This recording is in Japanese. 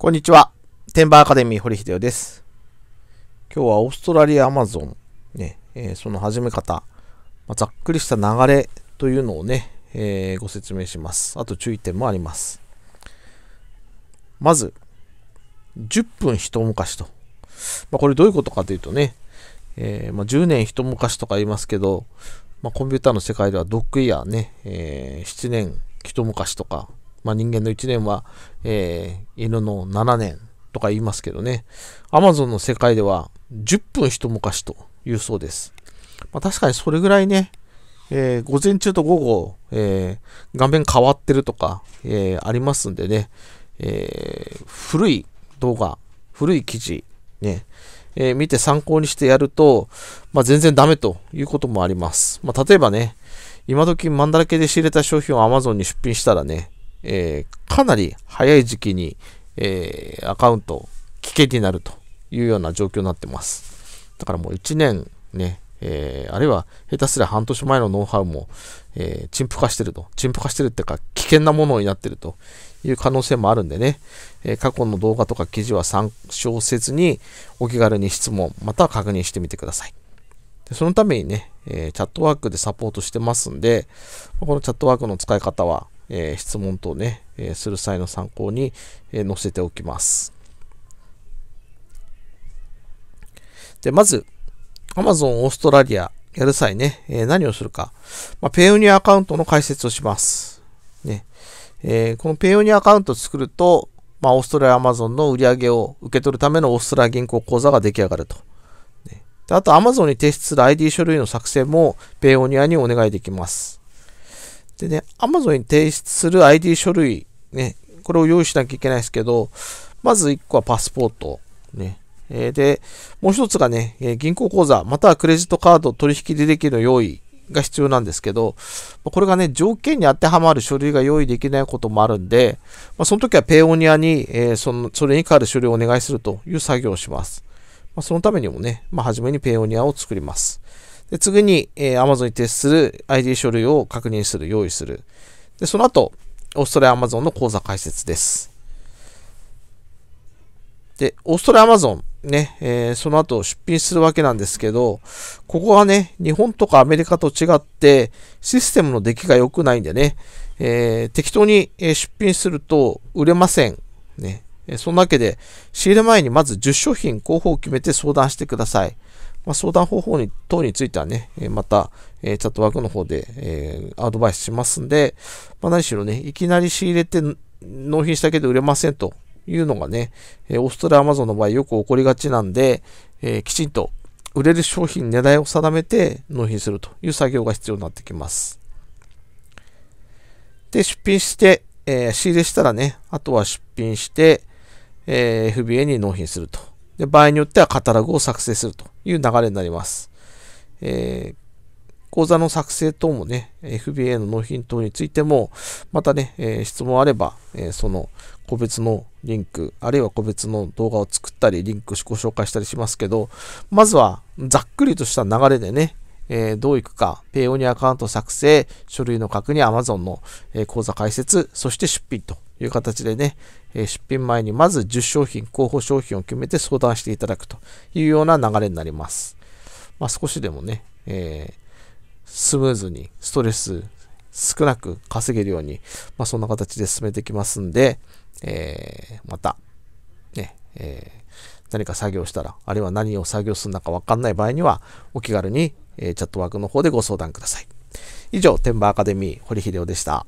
こんにちは。テンバーアカデミー堀秀夫です。今日はオーストラリアアマゾン、ねえー、その始め方、まあ、ざっくりした流れというのをね、えー、ご説明します。あと注意点もあります。まず、10分一昔と。まあ、これどういうことかというとね、えー、まあ、10年一昔とか言いますけど、まコンピューターの世界ではドッグイヤーね、え7年一昔とか、まあ、人間の1年は、えー、犬の7年とか言いますけどね、アマゾンの世界では10分一昔というそうです。まあ、確かにそれぐらいね、えー、午前中と午後、えー、画面変わってるとか、えありますんでね、え古い動画、古い記事、ね、え見て参考にしてやると、まあ、全然ダメということもあります。まあ、例えばね、今時マンだらけで仕入れた商品を Amazon に出品したらね、えー、かなり早い時期に、えー、アカウント危険になるというような状況になってます。だからもう1年ね、えー、あるいは下手すりゃ半年前のノウハウも、えー、陳腐化してると、陳腐化してるっていうか危険なものになってるという可能性もあるんでね、えー、過去の動画とか記事は参照せずにお気軽に質問、または確認してみてください。でそのためにね、えチャットワークでサポートしてますんで、このチャットワークの使い方はえー、質問等ね、えー、する際の参考に、え載せておきます。で、まず、Amazon オーストラリアやる際ね、え何をするか、まあ、ペイオニアアカウントの解説をします。ねえこのペイオニアアカウントを作ると、まあ、オーストラリアアマゾンの売り上げを受け取るためのオーストラリア銀行口座が出来上がると。であと、Amazon に提出する ID 書類の作成もペイオニアにお願いできます。でね、Amazon に提出する ID 書類、ね、これを用意しなきゃいけないですけど、まず1個はパスポート、ね。えー、で、もう1つがね、えー、銀行口座、またはクレジットカード取引履歴の用意が必要なんですけど、これがね、条件に当てはまる書類が用意できないこともあるんで、まあ、その時はペオニアに、えー、そのそれに代わる書類をお願いするという作業をします。まあ、そのためにもね、まあ、初めにペオニアを作ります。で次に、えー、Amazon に提出する ID 書類を確認する、用意する。でその後、オーストラリア Amazon の口座開設です。で、オーストラリア Amazon ね、えー、その後出品するわけなんですけど、ここはね、日本とかアメリカと違ってシステムの出来が良くないんでね、えー、適当に出品すると売れません。ね、そなわけで仕入れ前にまず10商品候補を決めて相談してください。まあ、相談方法に等についてはね、また、えー、チャットワークの方で、えー、アドバイスしますんで、まあ、何しろね、いきなり仕入れて納品したけど売れませんというのがね、えオーストラリアアマゾンの場合よく起こりがちなんで、えー、きちんと売れる商品値段を定めて納品するという作業が必要になってきます。で、出品して、えー、仕入れしたらね、あとは出品して、えー、FBA に納品すると。で、場合によってはカタログを作成するという流れになります。えー講座の作成等もね、FBA の納品等についても、またね、えー、質問あれば、えー、その個別のリンク、あるいは個別の動画を作ったり、リンクご紹介したりしますけど、まずはざっくりとした流れでね、えー、どういくか、ペイオニアカウント作成、書類の確認、Amazon の、え講座開設、そして出品という形でね、え出品前にまず10商品、候補商品を決めて相談していただくというような流れになります。まあ、少しでもね、えー、スムーズにストレス少なく稼げるように、まあ、そんな形で進めてきますんで、えー、また、ね、えー、何か作業したら、あるいは何を作業するのかわかんない場合には、お気軽に、えチャットワークの方でご相談ください。以上、天馬アカデミー、堀秀夫でした。